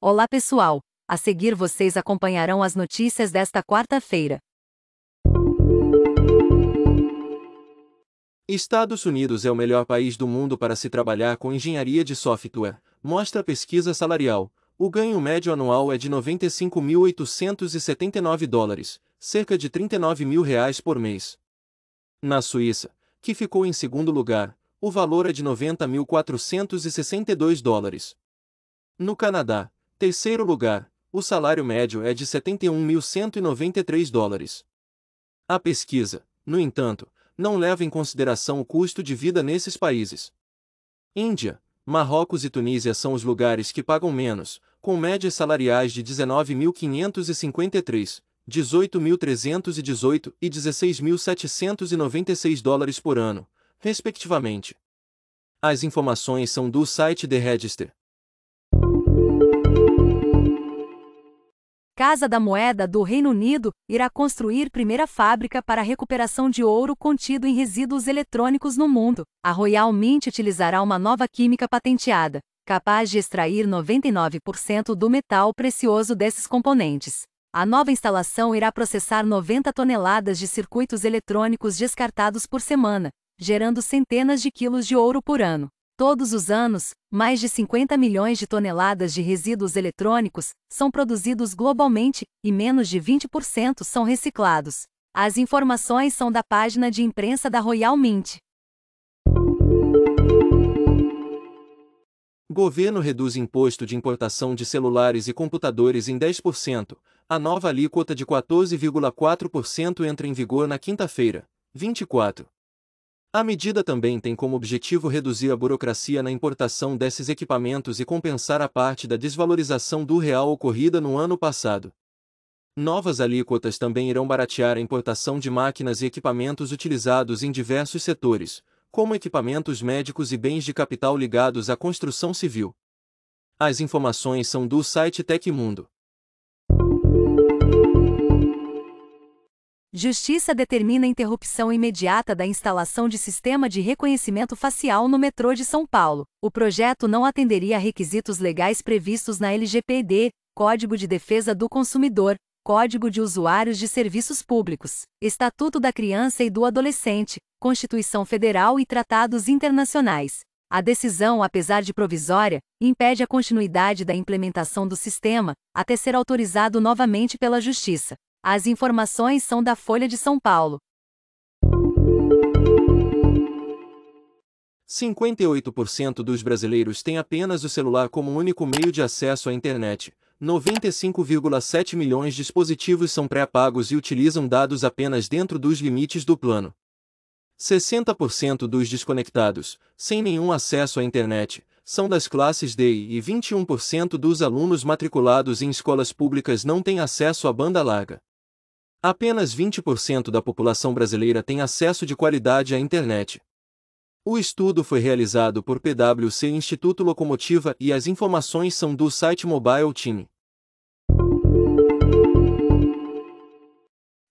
Olá pessoal, a seguir vocês acompanharão as notícias desta quarta-feira. Estados Unidos é o melhor país do mundo para se trabalhar com engenharia de software, mostra a pesquisa salarial. O ganho médio anual é de 95.879 dólares, cerca de 39 mil reais por mês. Na Suíça, que ficou em segundo lugar, o valor é de 90.462 dólares. No Canadá, Terceiro lugar, o salário médio é de 71.193 dólares. A pesquisa, no entanto, não leva em consideração o custo de vida nesses países. Índia, Marrocos e Tunísia são os lugares que pagam menos, com médias salariais de 19.553, 18.318 e 16.796 dólares por ano, respectivamente. As informações são do site The Register. Casa da Moeda do Reino Unido, irá construir primeira fábrica para recuperação de ouro contido em resíduos eletrônicos no mundo. A Royal Mint utilizará uma nova química patenteada, capaz de extrair 99% do metal precioso desses componentes. A nova instalação irá processar 90 toneladas de circuitos eletrônicos descartados por semana, gerando centenas de quilos de ouro por ano. Todos os anos, mais de 50 milhões de toneladas de resíduos eletrônicos são produzidos globalmente e menos de 20% são reciclados. As informações são da página de imprensa da Royal Mint. Governo reduz imposto de importação de celulares e computadores em 10%. A nova alíquota de 14,4% entra em vigor na quinta-feira, 24. A medida também tem como objetivo reduzir a burocracia na importação desses equipamentos e compensar a parte da desvalorização do real ocorrida no ano passado. Novas alíquotas também irão baratear a importação de máquinas e equipamentos utilizados em diversos setores, como equipamentos médicos e bens de capital ligados à construção civil. As informações são do site Tecmundo. Justiça determina interrupção imediata da instalação de sistema de reconhecimento facial no metrô de São Paulo. O projeto não atenderia a requisitos legais previstos na LGPD, Código de Defesa do Consumidor, Código de Usuários de Serviços Públicos, Estatuto da Criança e do Adolescente, Constituição Federal e tratados internacionais. A decisão, apesar de provisória, impede a continuidade da implementação do sistema, até ser autorizado novamente pela Justiça. As informações são da Folha de São Paulo. 58% dos brasileiros têm apenas o celular como único meio de acesso à internet. 95,7 milhões de dispositivos são pré-pagos e utilizam dados apenas dentro dos limites do plano. 60% dos desconectados, sem nenhum acesso à internet, são das classes D e 21% dos alunos matriculados em escolas públicas não têm acesso à banda larga. Apenas 20% da população brasileira tem acesso de qualidade à internet. O estudo foi realizado por PwC Instituto Locomotiva e as informações são do site Mobile Team.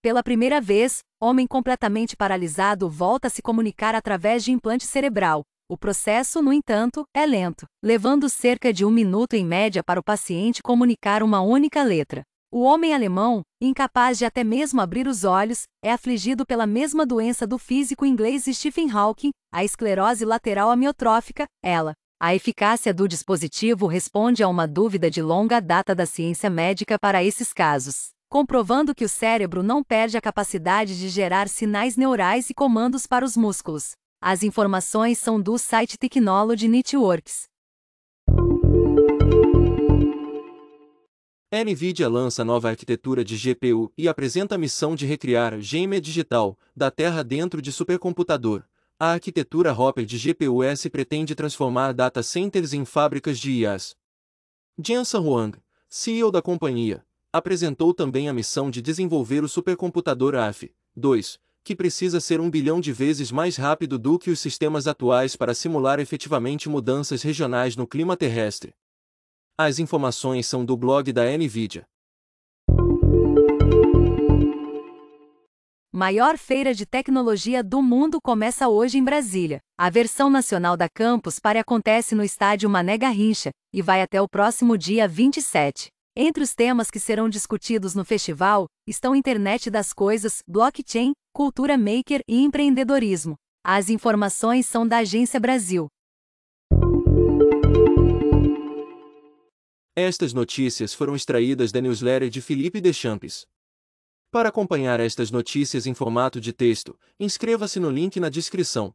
Pela primeira vez, homem completamente paralisado volta a se comunicar através de implante cerebral. O processo, no entanto, é lento, levando cerca de um minuto em média para o paciente comunicar uma única letra. O homem alemão, incapaz de até mesmo abrir os olhos, é afligido pela mesma doença do físico inglês Stephen Hawking, a esclerose lateral amiotrófica, ela. A eficácia do dispositivo responde a uma dúvida de longa data da ciência médica para esses casos, comprovando que o cérebro não perde a capacidade de gerar sinais neurais e comandos para os músculos. As informações são do site Technology Networks. NVIDIA lança nova arquitetura de GPU e apresenta a missão de recriar gêmea digital da Terra dentro de supercomputador. A arquitetura Hopper de GPU-S pretende transformar data centers em fábricas de IAs. Jensen Huang, CEO da companhia, apresentou também a missão de desenvolver o supercomputador AF 2, que precisa ser um bilhão de vezes mais rápido do que os sistemas atuais para simular efetivamente mudanças regionais no clima terrestre. As informações são do blog da NVIDIA. Maior feira de tecnologia do mundo começa hoje em Brasília. A versão nacional da Campus Party acontece no estádio Mané Garrincha e vai até o próximo dia 27. Entre os temas que serão discutidos no festival estão internet das coisas, blockchain, cultura maker e empreendedorismo. As informações são da Agência Brasil. Estas notícias foram extraídas da newsletter de Felipe Deschamps. Para acompanhar estas notícias em formato de texto, inscreva-se no link na descrição.